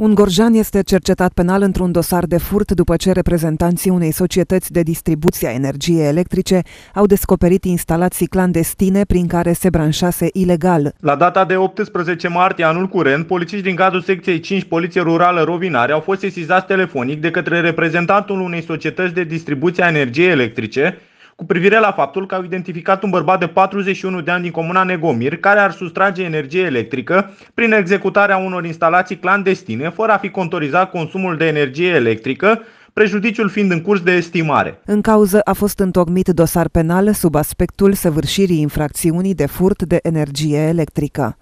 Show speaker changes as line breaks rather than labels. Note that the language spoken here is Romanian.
Un gorjan este cercetat penal într-un dosar de furt după ce reprezentanții unei societăți de distribuție a energiei electrice au descoperit instalații clandestine prin care se branșase ilegal.
La data de 18 martie anul curent, polițiști din cadrul secției 5 Poliție Rurală Rovinare au fost sesizați telefonic de către reprezentantul unei societăți de distribuție a energiei electrice cu privire la faptul că au identificat un bărbat de 41 de ani din comuna Negomir care ar sustrage energie electrică prin executarea unor instalații clandestine fără a fi contorizat consumul de energie electrică prejudiciul fiind în curs de estimare.
În cauză a fost întocmit dosar penal sub aspectul săvârșirii infracțiunii de furt de energie electrică.